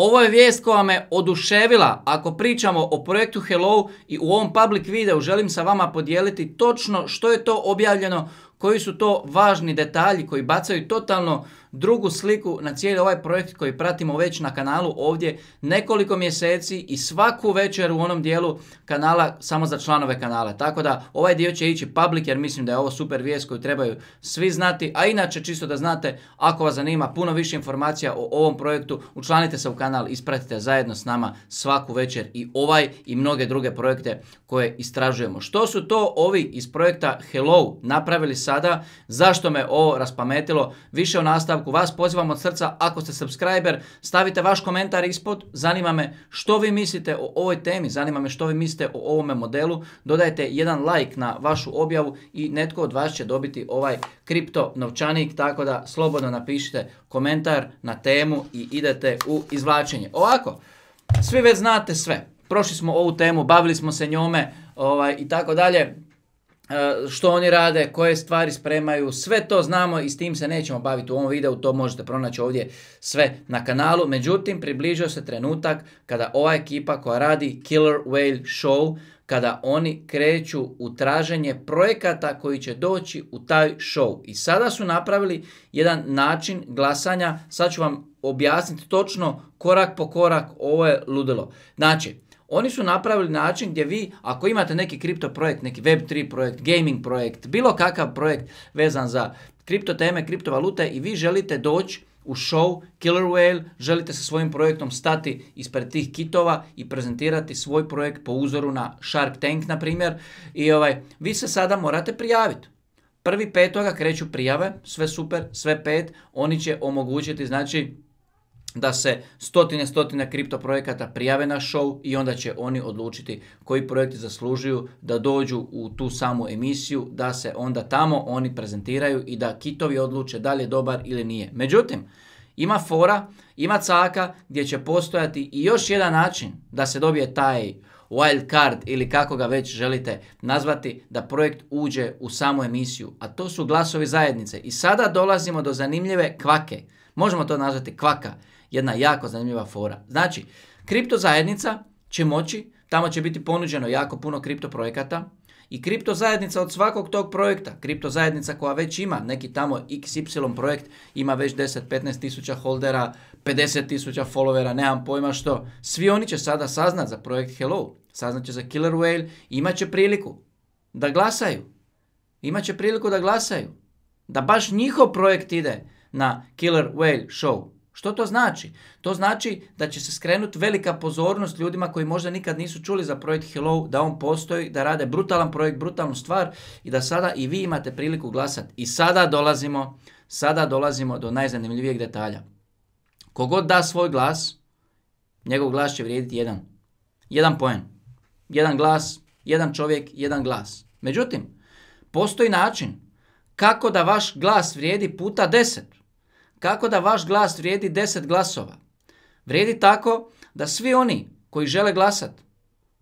Ovo je vijest koja me oduševila. Ako pričamo o projektu Hello i u ovom public videu želim sa vama podijeliti točno što je to objavljeno koji su to važni detalji koji bacaju totalno drugu sliku na cijeli ovaj projekt koji pratimo već na kanalu ovdje nekoliko mjeseci i svaku večer u onom dijelu kanala samo za članove kanala. Tako da ovaj dio će ići public jer mislim da je ovo super vijest koju trebaju svi znati. A inače čisto da znate ako vas zanima puno više informacija o ovom projektu učlanite se u kanal, ispratite zajedno s nama svaku večer i ovaj i mnoge druge projekte koje istražujemo. Što su to ovi iz projekta Hello napravili sada. Zašto me ovo raspametilo? Više u nastavku. Vas pozivam od srca ako ste subscriber. Stavite vaš komentar ispod. Zanima me što vi mislite o ovoj temi. Zanima me što vi mislite o ovome modelu. Dodajte jedan like na vašu objavu i netko od vas će dobiti ovaj kripto novčanik. Tako da slobodno napišite komentar na temu i idete u izvlačenje. Ovako, svi već znate sve. Prošli smo ovu temu, bavili smo se njome ovaj, i tako dalje. E, što oni rade, koje stvari spremaju, sve to znamo i s tim se nećemo baviti u ovom videu, to možete pronaći ovdje sve na kanalu. Međutim, približio se trenutak kada ova ekipa koja radi Killer Whale Show, kada oni kreću u traženje projekata koji će doći u taj show. I sada su napravili jedan način glasanja, sad ću vam objasniti točno korak po korak, ovo je ludilo. Znači, oni su napravili način gdje vi, ako imate neki kripto projekt, neki web3 projekt, gaming projekt, bilo kakav projekt vezan za kripto teme, kriptovalute i vi želite doći u show Killer Whale, želite sa svojim projektom stati ispred tih kitova i prezentirati svoj projekt po uzoru na Shark Tank, na primjer, i ovaj, vi se sada morate prijaviti. Prvi petoga kreću prijave, sve super, sve pet, oni će omogućiti, znači, da se stotine, stotine kripto projekata prijave na show i onda će oni odlučiti koji projekti zaslužuju da dođu u tu samu emisiju, da se onda tamo oni prezentiraju i da kitovi odluče da li je dobar ili nije. Međutim, ima fora, ima caka gdje će postojati i još jedan način da se dobije taj wild card ili kako ga već želite nazvati da projekt uđe u samu emisiju, a to su glasovi zajednice. I sada dolazimo do zanimljive kvake. Možemo to nazvati kvaka, jedna jako zanimljiva fora. Znači, kripto zajednica će moći, tamo će biti ponuđeno jako puno kripto projekata i kripto zajednica od svakog tog projekta, kripto zajednica koja već ima neki tamo XY projekt, ima već 10-15 tisuća holdera, 50 tisuća followera, nemam pojma što, svi oni će sada saznat za projekt Hello, saznat će za Killer Whale, imat će priliku da glasaju, imat će priliku da glasaju, da baš njihov projekt ide na Killer Whale Show. Što to znači? To znači da će se skrenuti velika pozornost ljudima koji možda nikad nisu čuli za projekt Hello, da on postoji, da rade brutalan projekt, brutalnu stvar i da sada i vi imate priliku glasati. I sada dolazimo, sada dolazimo do najzanimljivijeg detalja. Kogod da svoj glas, njegov glas će vrijediti jedan. Jedan poen. Jedan glas, jedan čovjek, jedan glas. Međutim, postoji način kako da vaš glas vrijedi puta deset. Kako da vaš glas vrijedi 10 glasova? Vrijedi tako da svi oni koji žele glasat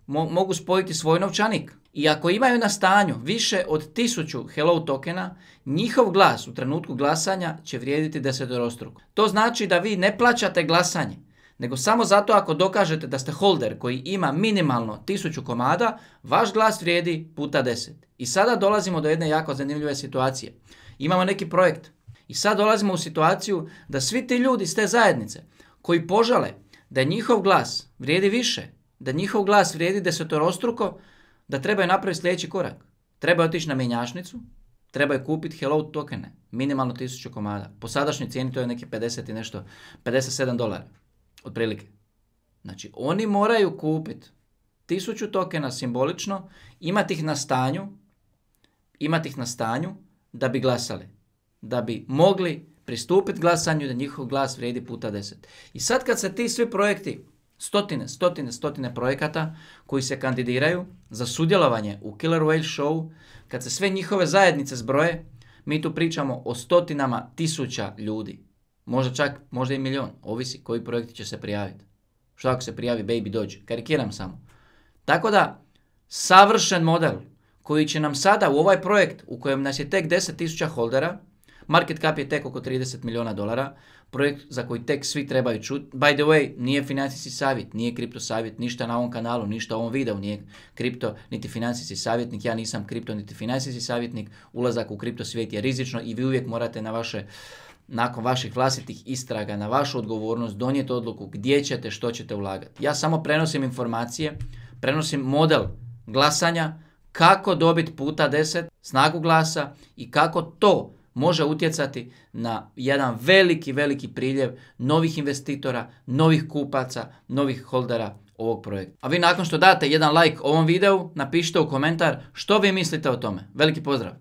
mogu spojiti svoj novčanik. I ako imaju na stanju više od 1000 hello tokena, njihov glas u trenutku glasanja će vrijediti desetorostruko. To znači da vi ne plaćate glasanje, nego samo zato ako dokažete da ste holder koji ima minimalno 1000 komada, vaš glas vrijedi puta 10. I sada dolazimo do jedne jako zanimljive situacije. Imamo neki projekt i sad dolazimo u situaciju da svi ti ljudi iz te zajednice koji požale da njihov glas vrijedi više, da njihov glas vrijedi desetorostruko, da trebaju napraviti sljedeći korak. Treba otići na menjašnicu, trebaju kupiti Hello tokene, minimalno 1000 komada. Po sadašnjoj cijeni to je neke 50 i nešto, 57 dolara, otprilike. Znači, oni moraju kupiti tisuću tokena simbolično, imati ih na stanju, imati ih na stanju da bi glasali da bi mogli pristupiti glasanju da njihov glas vrijedi puta deset. I sad kad se ti svi projekti, stotine, stotine, stotine projekata koji se kandidiraju za sudjelovanje u Killer Whale Show, kad se sve njihove zajednice zbroje, mi tu pričamo o stotinama tisuća ljudi. Možda čak, možda i milion, ovisi koji projekti će se prijaviti. Što ako se prijavi Baby Dodge Karikiram samo. Tako da, savršen model koji će nam sada u ovaj projekt u kojem nas je tek 10.000 holdera, Market cap je tek oko 30 milijuna dolara, projekt za koji tek svi trebaju čuti. By the way, nije financijski savjet, nije kripto savjet, ništa na ovom kanalu, ništa u ovom videu nije kripto, niti financijski savjetnik, ja nisam kripto, niti financijski savjetnik, ulazak u kripto svijet je rizično i vi uvijek morate na vaše nakon vaših vlastitih istraga, na vašu odgovornost donijeti odluku gdje ćete, što ćete ulagati. Ja samo prenosim informacije, prenosim model glasanja, kako dobiti puta deset snagu glasa i kako to može utjecati na jedan veliki, veliki priljev novih investitora, novih kupaca, novih holdera ovog projekta. A vi nakon što date jedan like ovom videu, napišite u komentar što vi mislite o tome. Veliki pozdrav!